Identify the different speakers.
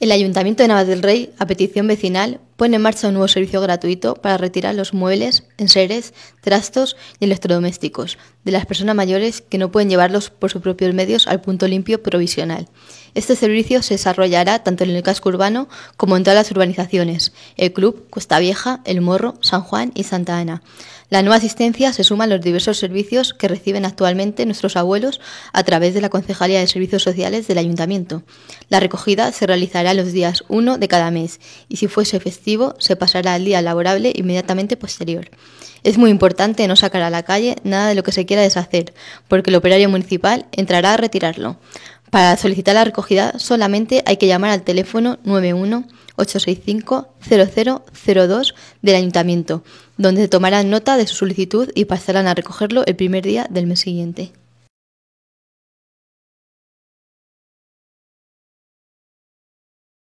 Speaker 1: El Ayuntamiento de Navas
Speaker 2: del Rey, a petición vecinal, pone en marcha un nuevo servicio gratuito para retirar los muebles, enseres, trastos y electrodomésticos de las personas mayores que no pueden llevarlos por sus propios medios al punto limpio provisional este servicio se desarrollará tanto en el casco urbano como en todas las urbanizaciones, el Club, Costa Vieja, El Morro, San Juan y Santa Ana. La nueva asistencia se suma a los diversos servicios que reciben actualmente nuestros abuelos a través de la Concejalía de Servicios Sociales del Ayuntamiento. La recogida se realizará los días 1 de cada mes y si fuese festivo se pasará al día laborable inmediatamente posterior. Es muy importante no sacar a la calle nada de lo que se quiera deshacer, porque el operario municipal entrará a retirarlo. Para solicitar la recogida solamente hay que llamar al teléfono 91 865 del ayuntamiento, donde tomarán nota de su solicitud y pasarán a recogerlo el primer día del mes siguiente.